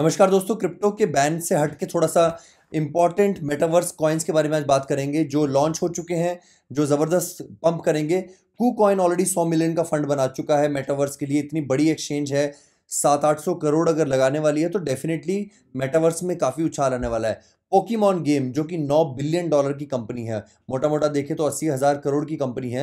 नमस्कार दोस्तों क्रिप्टो के बैन से हट के थोड़ा सा इम्पॉर्टेंट मेटावर्स कॉइन्स के बारे में आज बात करेंगे जो लॉन्च हो चुके हैं जो ज़बरदस्त पंप करेंगे कू कॉइन ऑलरेडी सौ मिलियन का फंड बना चुका है मेटावर्स के लिए इतनी बड़ी एक्सचेंज है सात आठ सौ करोड़ अगर लगाने वाली है तो डेफिनेटली मेटावर्स में काफ़ी उछाल आने वाला है पोकीमॉन गेम जो कि 9 बिलियन डॉलर की कंपनी है मोटा मोटा देखें तो अस्सी हज़ार करोड़ की कंपनी है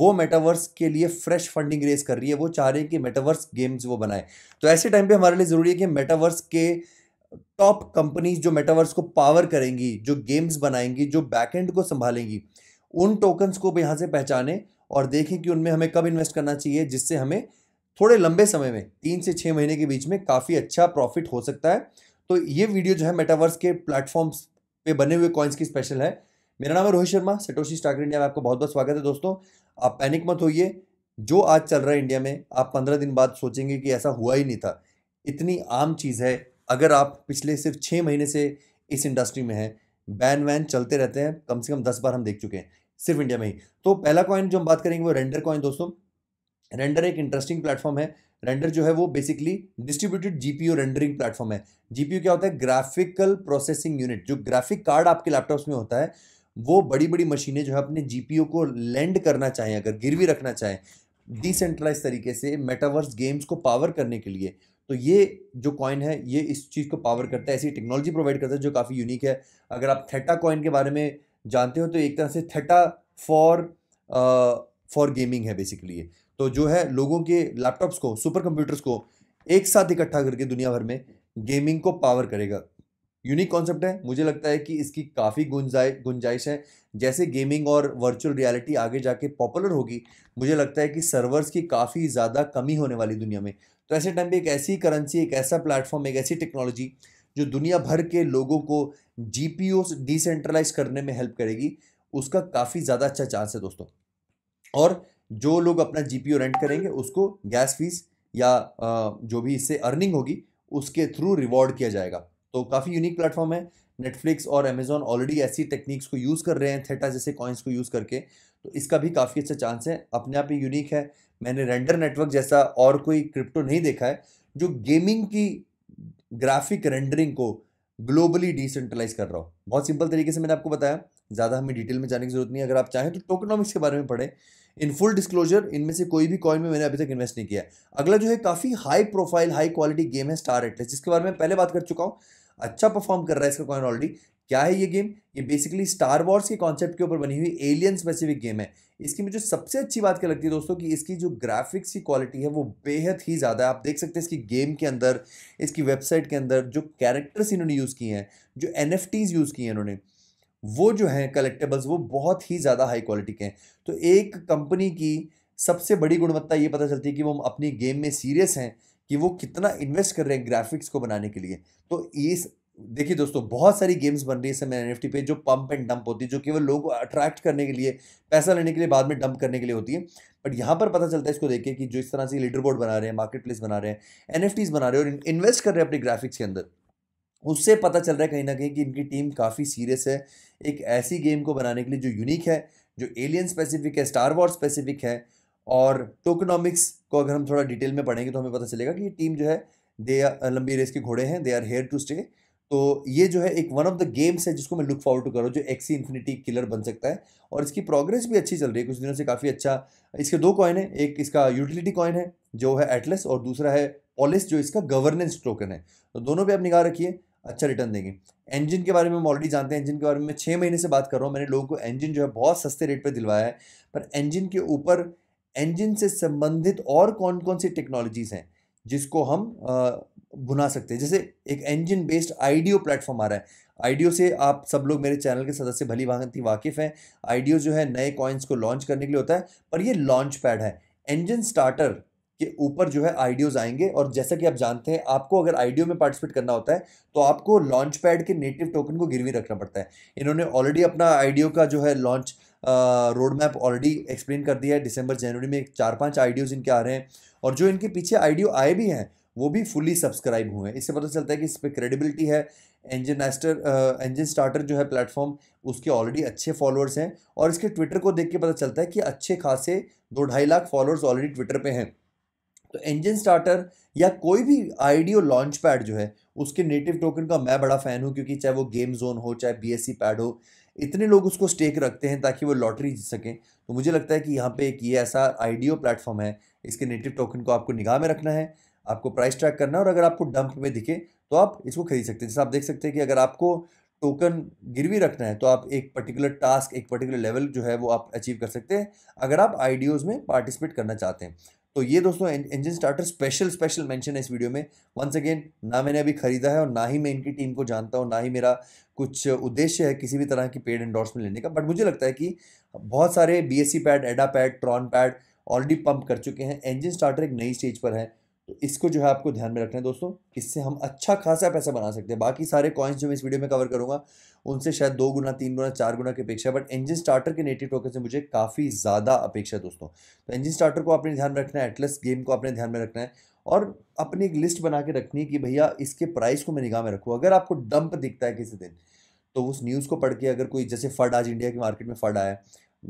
वो मेटावर्स के लिए फ्रेश फंडिंग रेस कर रही है वो चाह रहे हैं कि मेटावर्स गेम्स वो बनाए तो ऐसे टाइम पे हमारे लिए ज़रूरी है कि मेटावर्स के टॉप कंपनीज जो मेटावर्स को पावर करेंगी जो गेम्स बनाएंगी जो बैकेंड को संभालेंगी उन टोकन्स को भी यहाँ से पहचाने और देखें कि उनमें हमें कब इन्वेस्ट करना चाहिए जिससे हमें थोड़े लंबे समय में तीन से छः महीने के बीच में काफ़ी अच्छा प्रॉफिट हो सकता है तो ये वीडियो जो है मेटावर्स के प्लेटफॉर्म्स पे बने हुए कॉइन्स की स्पेशल है मेरा नाम है रोहित शर्मा सेटोशी स्टार्कर इंडिया में आपको बहुत बहुत स्वागत है दोस्तों आप पैनिक मत होइए जो आज चल रहा है इंडिया में आप पंद्रह दिन बाद सोचेंगे कि ऐसा हुआ ही नहीं था इतनी आम चीज़ है अगर आप पिछले सिर्फ छः महीने से इस इंडस्ट्री में हैं बैन वैन चलते रहते हैं कम से कम दस बार हम देख चुके हैं सिर्फ इंडिया में ही तो पहला कॉइन जो हम बात करेंगे वो रेंडर कॉइन दोस्तों रेंडर एक इंटरेस्टिंग प्लेटफॉर्म है रेंडर जो है वो basically distributed GPU rendering platform है जीपीयू क्या होता है ग्राफिकल प्रोसेसिंग यूनिट जो ग्राफिक कार्ड आपके लैपटॉप्स में होता है वो बड़ी बड़ी मशीनें जो है अपने जीपीओ को लैंड करना चाहें अगर गिरवी रखना चाहें डिसेंट्रलाइज तरीके से मेटावर्स गेम्स को पावर करने के लिए तो ये जो कॉइन है ये इस चीज़ को पावर करता है ऐसी टेक्नोलॉजी प्रोवाइड करता है जो काफ़ी यूनिक है अगर आप थेटा कॉइन के बारे में जानते हो तो एक तरह से थेटा फॉर फॉर गेमिंग है बेसिकली ये तो जो है लोगों के लैपटॉप्स को सुपर कंप्यूटर्स को एक साथ इकट्ठा करके दुनिया भर में गेमिंग को पावर करेगा यूनिक कॉन्सेप्ट है मुझे लगता है कि इसकी काफ़ी गुंजाइ गुंजाइश है जैसे गेमिंग और वर्चुअल रियलिटी आगे जाके पॉपुलर होगी मुझे लगता है कि सर्वर्स की काफ़ी ज़्यादा कमी होने वाली दुनिया में तो ऐसे टाइम पे एक ऐसी करेंसी एक ऐसा प्लेटफॉर्म एक ऐसी टेक्नोलॉजी जो दुनिया भर के लोगों को जी पी डिसेंट्रलाइज करने में हेल्प करेगी उसका काफ़ी ज़्यादा अच्छा चांस है दोस्तों और जो लोग अपना जी पी रेंट करेंगे उसको गैस फीस या जो भी इससे अर्निंग होगी उसके थ्रू रिवॉर्ड किया जाएगा तो काफ़ी यूनिक प्लेटफॉर्म है नेटफ्लिक्स और अमेजोन ऑलरेडी ऐसी टेक्निक्स को यूज़ कर रहे हैं थेटा जैसे कॉइन्स को यूज़ करके तो इसका भी काफ़ी अच्छा चांस है अपने आप ही यूनिक है मैंने रेंडर नेटवर्क जैसा और कोई क्रिप्टो नहीं देखा है जो गेमिंग की ग्राफिक रेंडरिंग को ग्लोबली डिसेंट्रलाइज कर रहा हो बहुत सिंपल तरीके से मैंने आपको बताया ज़्यादा हमें डिटेल में जाने की जरूरत नहीं है अगर आप चाहें तो टोकनॉमिक्स के बारे में पढ़ें इन फुल डिस्क्लोजर इनमें से कोई भी कॉइन में मैंने अभी तक इन्वेस्ट नहीं किया अगला जो है काफ़ी high profile high quality game है स्टार एटलेस जिसके बारे में पहले बात कर चुका हूँ अच्छा परफॉर्म कर रहा है इसका कॉइन ऑलरेडी क्या है ये गेम ये बेसिकली स्टार वॉर्स के कॉन्सेप्ट के ऊपर बनी हुई एलियन स्पेसिफिक गेम है इसकी मुझे सबसे अच्छी बात क्या लगती है दोस्तों कि इसकी जो ग्राफिक्स की क्वालिटी है वो बेहद ही ज़्यादा है आप देख सकते हैं इसकी गेम के अंदर इसकी वेबसाइट के अंदर जो कैरेक्टर्स इन्होंने यूज़ किए हैं जो एन यूज़ किए हैं इन्होंने वो जो हैं कलेक्टेबल्स वो बहुत ही ज़्यादा हाई क्वालिटी के हैं तो एक कंपनी की सबसे बड़ी गुणवत्ता ये पता चलती है कि वो हम अपनी गेम में सीरियस हैं कि वो कितना इन्वेस्ट कर रहे हैं ग्राफिक्स को बनाने के लिए तो इस देखिए दोस्तों बहुत सारी गेम्स बन रही है समय एन पे जो पंप एंड डंप होती है जो केवल लोगों को अट्रैक्ट करने के लिए पैसा लेने के लिए बाद में डंप करने के लिए होती है बट यहाँ पर पता चलता है इसको देखिए कि जो इस तरह से लीडर बोर्ड बना रहे हैं मार्केट प्लेस बना रहे हैं एन बना रहे हैं और इन्वेस्ट कर रहे हैं अपने ग्राफिक्स के अंदर उससे पता चल रहा है कहीं ना कहीं कि इनकी टीम काफ़ी सीरियस है एक ऐसी गेम को बनाने के लिए जो यूनिक है जो एलियन स्पेसिफिक है स्टार वॉर स्पेसिफिक है और टोकनॉमिक्स को अगर हम थोड़ा डिटेल में पढ़ेंगे तो हमें पता चलेगा कि ये टीम जो है दे लंबी रेस के घोड़े हैं they are here to stay तो ये जो है एक वन ऑफ द गेम्स है जिसको मैं लुक फॉरवर्ड टू करूँ जो एक्सी इन्फिनिटी किलर बन सकता है और इसकी प्रोग्रेस भी अच्छी चल रही है कुछ दिनों से काफ़ी अच्छा इसके दो कॉइन है एक इसका यूटिलिटी कॉइन है जो है एटलस और दूसरा है पॉलिस जो इसका गवर्नेंस टोकन है तो दोनों पर आप निगाह रखिए अच्छा रिटर्न देंगे इंजन के बारे में हम ऑलरेडी जानते हैं इंजन के बारे में छः महीने से बात कर रहा हूँ मैंने लोगों को इंजन जो है बहुत सस्ते रेट पर दिलवाया है पर इंजन के ऊपर इंजन से संबंधित और कौन कौन सी टेक्नोलॉजीज़ हैं जिसको हम बुना सकते हैं जैसे एक इंजन बेस्ड आइडियो प्लेटफॉर्म आ रहा है आइडियो से आप सब लोग मेरे चैनल के सदस्य भली भागती वाकिफ़ हैं आइडियो जो है नए कॉइन्स को लॉन्च करने के लिए होता है पर ये लॉन्च पैड है इंजन स्टार्टर के ऊपर जो है आइडियोज़ आएंगे और जैसा कि आप जानते हैं आपको अगर आइडियो में पार्टिसिपेट करना होता है तो आपको लॉन्च पैड के नेटिव टोकन को गिरवी रखना पड़ता है इन्होंने ऑलरेडी अपना आइडियो का जो है launch roadmap already explain कर दिया है दिसंबर जनवरी में चार पांच आइडियोज़ इनके आ रहे हैं और जो इनके पीछे आइडियो आए भी हैं वो भी फुली सब्सक्राइब हुए हैं इससे पता चलता है कि इस पर क्रेडिबिलिटी है इंजन एस्टर इंजन स्टार्टर जो है प्लेटफॉर्म उसके ऑलरेडी अच्छे फॉलोअर्स हैं और इसके ट्विटर को देख के पता चलता है कि अच्छे खासे दो ढाई लाख फॉलोअर्स ऑलरेडी ट्विटर पे हैं तो इंजन स्टार्टर या कोई भी आईडियो लॉन्च पैड जो है उसके नेटिव टोकन का मैं बड़ा फ़ैन हूँ क्योंकि चाहे वो गेम जोन हो चाहे बी पैड e हो इतने लोग उसको स्टेक रखते हैं ताकि वो लॉटरी जीत सकें तो मुझे लगता है कि यहाँ पे एक ये ऐसा आईडियो प्लेटफॉर्म है इसके नेटिव टोकन को आपको निगाह में रखना है आपको प्राइस ट्रैक करना है और अगर आपको डंप में दिखे तो आप इसको खरीद सकते हैं जैसे आप देख सकते हैं कि अगर आपको टोकन गिरवी रखना है तो आप एक पर्टिकुलर टास्क एक पर्टिकुलर लेवल जो है वो आप अचीव कर सकते हैं अगर आप आई में पार्टिसिपेट करना चाहते हैं तो ये दोस्तों engine starter special special mention है इस वीडियो में वंस अगेन ना मैंने अभी खरीदा है और ना ही मैं इनकी टीम को जानता हूँ ना ही मेरा कुछ उद्देश्य है किसी भी तरह की पेड एंडोर्समेंट लेने का बट मुझे लगता है कि बहुत सारे B S C pad Ada pad Tron pad already pump कर चुके हैं इंजन स्टार्टर एक नई स्टेज पर है तो इसको जो है आपको ध्यान में रखना है दोस्तों इससे हम अच्छा खासा पैसा बना सकते हैं बाकी सारे कॉइन्स जो मैं इस वीडियो में कवर करूँगा उनसे शायद दो गुना तीन गुना चार गुना की अपेक्षा बट इंजन स्टार्टर के नेटिव टोकन से मुझे काफ़ी ज़्यादा अपेक्षा दोस्तों तो इंजन स्टार्टर को आपने ध्यान में रखना है एटलस गेम को आपने ध्यान में रखना है और अपनी एक लिस्ट बना के रखनी है कि भैया इसके प्राइस को मैं निगाह में रखूँ अगर आपको डंप दिखता है किसी दिन तो उस न्यूज़ को पढ़ के अगर कोई जैसे फड आज इंडिया की मार्केट में फड आया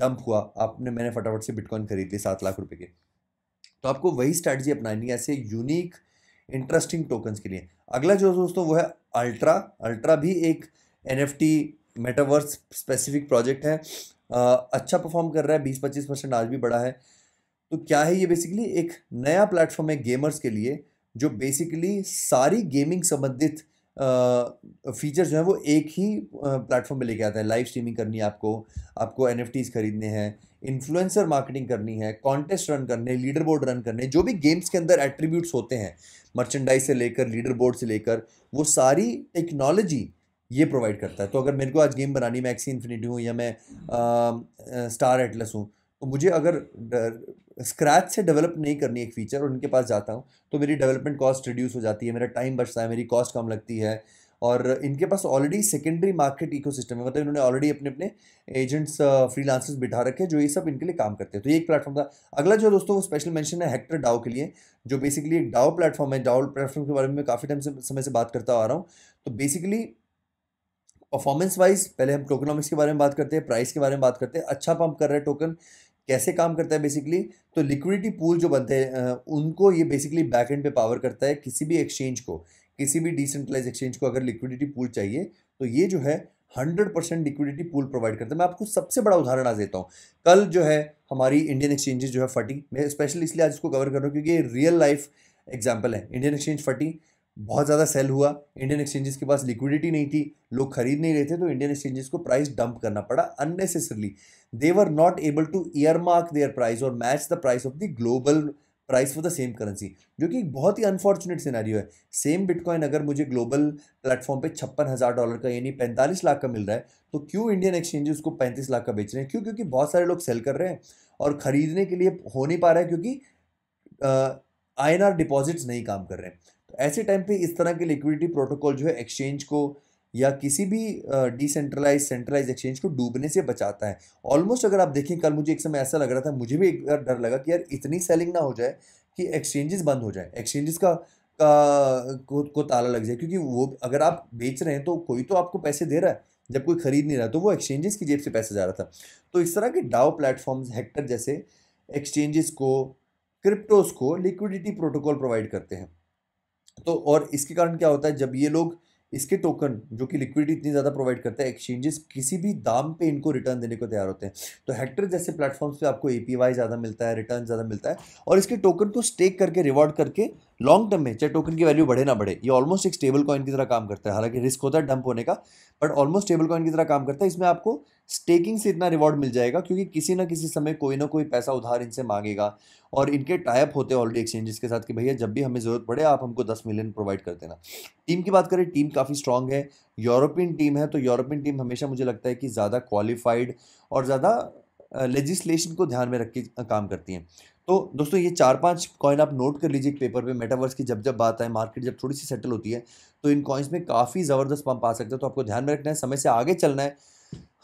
डंप हुआ आपने मैंने फटाफट से बिटकॉइन खरीद लिया सात लाख रुपये के तो आपको वही स्ट्रैटेजी अपनानी है ऐसे यूनिक इंटरेस्टिंग टोकन्स के लिए अगला जो दोस्तों वो है अल्ट्रा अल्ट्रा भी एक N F T metaverse specific project है आ, अच्छा परफॉर्म कर रहा है बीस पच्चीस परसेंट आज भी बड़ा है तो क्या है ये बेसिकली एक नया प्लेटफॉर्म है गेमर्स के लिए जो बेसिकली सारी गेमिंग संबंधित फीचर्स जो हैं वो एक ही प्लेटफॉर्म पे लेके आता है लाइव स्ट्रीमिंग करनी है आपको आपको एन खरीदने हैं इन्फ्लुएंसर मार्केटिंग करनी है कॉन्टेस्ट रन करने लीडर बोर्ड रन करने जो भी गेम्स के अंदर एट्रीब्यूट्स होते हैं मर्चेंडाइज से लेकर लीडर बोर्ड से लेकर वो सारी टेक्नोलॉजी ये प्रोवाइड करता है तो अगर मेरे को आज गेम बनानी मैं एक्सी इन्फिनिटी हूँ या मैं स्टार एटलस हूँ तो मुझे अगर स्क्रैच से डेवलप नहीं करनी एक फ़ीचर और उनके पास जाता हूँ तो मेरी डेवलपमेंट कॉस्ट रिड्यूस हो जाती है मेरा टाइम बचता है मेरी कॉस्ट कम लगती है और इनके पास ऑलरेडी सेकेंडरी मार्केट इकोसिस्टम है मतलब इन्होंने ऑलरेडी अपने अपने एजेंट्स फ्रीलांसर्स बिठा रखे जो ये सब इनके लिए काम करते हैं तो ये एक प्लेटफॉर्म था अगला जो दोस्तों वो स्पेशल मेंशन है हेक्टर डाओ के लिए जो बेसिकली एक डाओ प्लेटफॉर्म है डाओ प्लेटफॉर्म के बारे में काफ़ी टाइम से समय से बात करता आ रहा हूँ तो बेसिकली परफॉर्मेंस वाइज पहले हम टोकनॉमिक्स के बारे में बात करते हैं प्राइस के बारे में बात करते हैं अच्छा पंप कर रहा है टोकन कैसे काम करता है बेसिकली तो लिक्विडिटी पूल जो बनते हैं उनको ये बेसिकली बैक एंड पे पावर करता है किसी भी एक्सचेंज को किसी भी डिसेंट्रलाइज एक्सचेंज को अगर लिक्विडिटी पूल चाहिए तो ये जो है hundred percent liquidity pool provide करते हैं मैं आपको सबसे बड़ा उदाहरण आज देता हूँ कल जो है हमारी इंडियन एक्सचेंजेस जो है फटी मैं स्पेशली इसलिए आज इसको कवर कर रहा हूँ क्योंकि ये रियल लाइफ एग्जाम्पल है इंडियन एक्सचेंज फटी बहुत ज़्यादा सेल हुआ इंडियन एक्सचेंजेस के पास लिक्विडिटी नहीं थी लोग खरीद नहीं रहे थे तो इंडियन एक्सचेंजेस को प्राइस डंप करना पड़ा unnecessarily they were not able to earmark their price और match the price of the global price for the same currency जो कि बहुत ही अनफॉर्चुनेट सिनेरियो है सेम बिटकॉइन अगर मुझे ग्लोबल प्लेटफॉर्म पे छप्पन हज़ार डॉलर का यानी पैंतालीस लाख का मिल रहा है तो क्यों इंडियन एक्सचेंजेस उसको पैंतीस लाख का बेच रहे हैं क्यों क्योंकि बहुत सारे लोग सेल कर रहे हैं और ख़रीदने के लिए हो नहीं पा रहा है क्योंकि आई एन डिपॉजिट्स नहीं काम कर रहे हैं तो ऐसे टाइम पर इस तरह के लिक्विडिटी प्रोटोकॉल जो है एक्सचेंज को या किसी भी डिसेंट्रलाइज सेंट्रलाइज एक्सचेंज को डूबने से बचाता है ऑलमोस्ट अगर आप देखें कल मुझे एक समय ऐसा लग रहा था मुझे भी एक बार डर लगा कि यार इतनी सेलिंग ना हो जाए कि एक्सचेंजेस बंद हो जाए एक्सचेंजेस का का को, को ताला लग जाए क्योंकि वो अगर आप बेच रहे हैं तो कोई तो आपको पैसे दे रहा है जब कोई खरीद नहीं रहा तो वो एक्सचेंजेस की जेब से पैसा जा रहा था तो इस तरह के डाओ प्लेटफॉर्म्स हेक्टर जैसे एक्सचेंजेस को क्रिप्टोज को लिक्विडिटी प्रोटोकॉल प्रोवाइड करते हैं तो और इसके कारण क्या होता है जब ये लोग इसके टोकन जो कि लिक्विडिटी इतनी ज़्यादा प्रोवाइड करता है एक्सचेंजेस किसी भी दाम पे इनको रिटर्न देने को तैयार होते हैं तो हेक्टर जैसे प्लेटफॉर्म्स पे आपको ए ज़्यादा मिलता है रिटर्न ज़्यादा मिलता है और इसके टोकन को स्टेक करके रिवॉर्ड करके लॉन्ग टर्म में चाहे टोकन की वैल्यू बढ़े ना बढ़े ये ऑलमोस्ट एक स्टेबल कॉइन की तरह काम करता है हालांकि रिस्क होता है डंप होने का बट ऑलमोस्ट स्टेबल कॉइन की तरह काम करता है इसमें आपको स्टेकिंग से इतना रिवॉर्ड मिल जाएगा क्योंकि किसी ना किसी समय कोई ना कोई पैसा उधार इनसे मांगेगा और इनके टाइप होते हैं ऑलरेडी एक्सचेंजेस के साथ कि भैया जब भी हमें ज़रूरत पड़े आप हमको दस मिलियन प्रोवाइड कर देना टीम की बात करें टीम काफ़ी स्ट्रांग है यूरोपियन टीम है तो यूरोपियन टीम हमेशा मुझे लगता है कि ज़्यादा क्वालिफाइड और ज़्यादा लेजिस्लेशन को ध्यान में रख के काम करती हैं तो दोस्तों ये चार पांच कॉइन आप नोट कर लीजिए एक पेपर पे मेटावर्स की जब जब बात आए मार्केट जब थोड़ी सी सेटल होती है तो इन कॉइन्स में काफ़ी ज़बरदस्त पंप आ सकता है तो आपको ध्यान में रखना है समय से आगे चलना है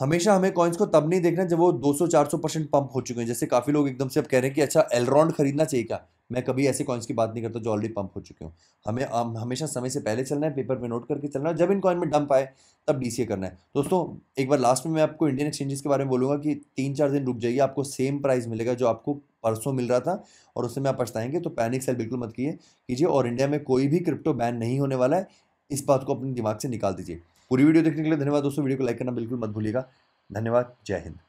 हमेशा हमें कॉइन्स को तब नहीं देखना जब वो 200-400 परसेंट पंप हो चुके हैं जैसे काफ़ी लोग एकदम से अब कह रहे हैं कि अच्छा एलरॉन्ड खरीदना चाहिए क्या मैं कभी ऐसे कॉइन्स की बात नहीं करता जो ऑलरेडी पंप हो चुके हों हमें हम, हमेशा समय से पहले चलना है पेपर में नोट करके चलना है जब इन कॉइन में डंप आए तब डी करना है दोस्तों एक बार लास्ट में मैं आपको इंडियन एक्सचेंजेस के बारे में बोलूँगा कि तीन चार दिन रुक जाइए आपको सेम प्राइस मिलेगा जो आपको परसों मिल रहा था और उससे में आप पछताएंगे तो पैनिक सेल बिल्कुल मत कीजिए कीजिए और इंडिया में कोई भी क्रिप्टो बैन नहीं होने वाला है इस बात को अपने दिमाग से निकाल दीजिए पूरी वीडियो देखने के लिए धन्यवाद दोस्तों वीडियो को लाइक करना बिल्कुल मत भूलिएगा धन्यवाद जय हिंद